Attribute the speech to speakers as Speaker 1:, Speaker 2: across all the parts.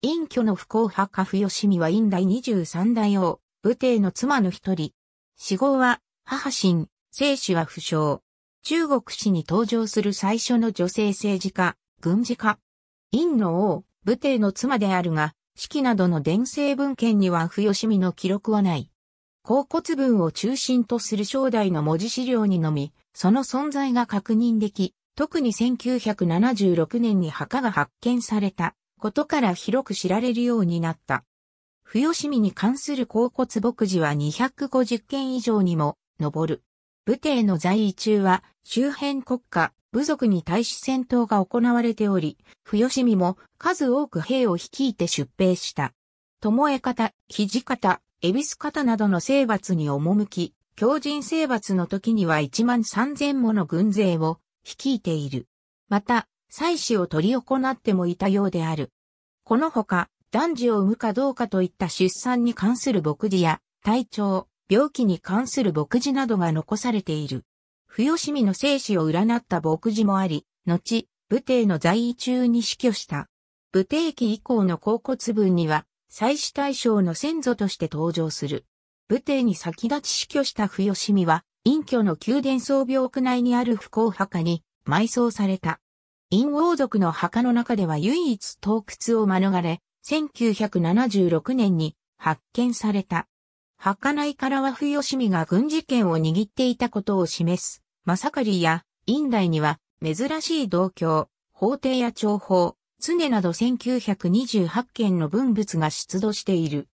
Speaker 1: 隠居の不幸派加不吉見は院第23代王、武帝の妻の一人。死後は、母親、生死は不詳。中国史に登場する最初の女性政治家、軍事家。院の王、武帝の妻であるが、式などの伝生文献には不吉見の記録はない。甲骨文を中心とする正代の文字資料にのみ、その存在が確認でき、特に1976年に墓が発見されたことから広く知られるようになった。よしみに関する甲骨牧事は250件以上にも上る。武帝の在位中は周辺国家、部族に対し戦闘が行われており、よしみも数多く兵を率いて出兵した。巴方、土方、恵比寿方などの征伐に赴き、強人征伐の時には1万3000もの軍勢を率いている。また、祭祀を取り行ってもいたようである。このほか、男児を産むかどうかといった出産に関する牧事や、体調、病気に関する牧事などが残されている。不吉見の生死を占った牧事もあり、後、武帝の在位中に死去した。武帝期以降の甲骨文には、祭祀対象の先祖として登場する。武帝に先立ち死去した不吉見は、隠居の宮殿総病区内にある不幸墓に埋葬された。陰王族の墓の中では唯一洞窟を免れ、1976年に発見された。墓内からは不吉見が軍事権を握っていたことを示す。まさかりや、院内には、珍しい道鏡、法廷や長法、常など1928件の文物が出土している。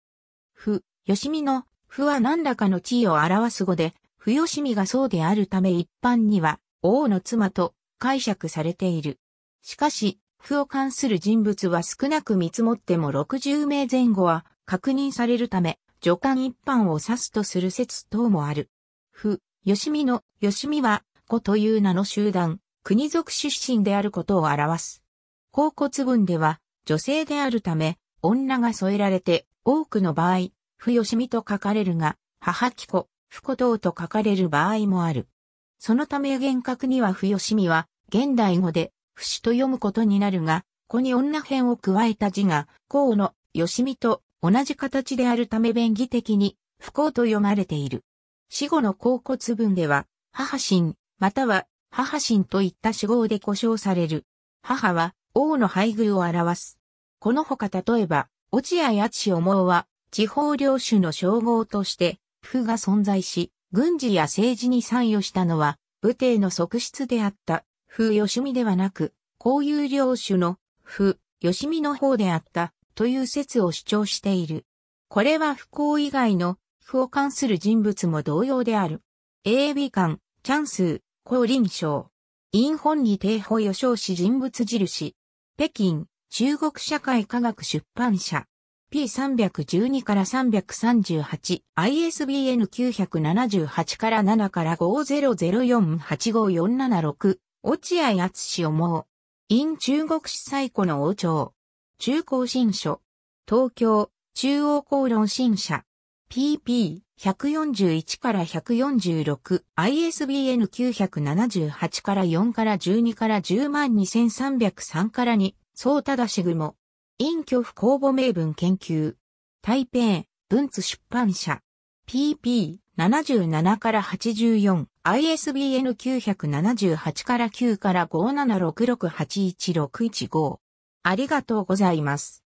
Speaker 1: 不、吉見の、不は何らかの地位を表す語で、不吉見がそうであるため一般には、王の妻と解釈されている。しかし、不を関する人物は少なく見積もっても60名前後は確認されるため、助官一般を指すとする説等もある。不、吉見の、吉見は、子という名の集団、国族出身であることを表す。甲骨文では、女性であるため、女が添えられて、多くの場合、不吉見と書かれるが、母貴子、不子等と書かれる場合もある。そのため厳格には不吉見は、現代語で、不死と読むことになるが、ここに女編を加えた字が、河野、吉見と同じ形であるため便宜的に、不幸と読まれている。死後の甲骨文では、母神、または母神といった死号で呼称される。母は王の配偶を表す。このほか例えば、落合厚思うは、地方領主の称号として、府が存在し、軍事や政治に参与したのは、武帝の側室であった。ふよしみではなく、こういう領主のふ、よしみの方であったという説を主張している。これは不幸以外の不を関する人物も同様である。AB 館、チャンス、リ臨賞。陰本に定法予想し人物印。北京、中国社会科学出版社。P312 から338、ISBN978 から7から500485476落合厚志をもう、陰中国史最古の王朝、中高新書、東京、中央公論新社、pp、141から146、ISBN 978から4から12から102,303から2、総だしぐも、陰居不公募名文研究、台北、文津出版社、pp、77から84、ISBN 978から9から576681615。ありがとうございます。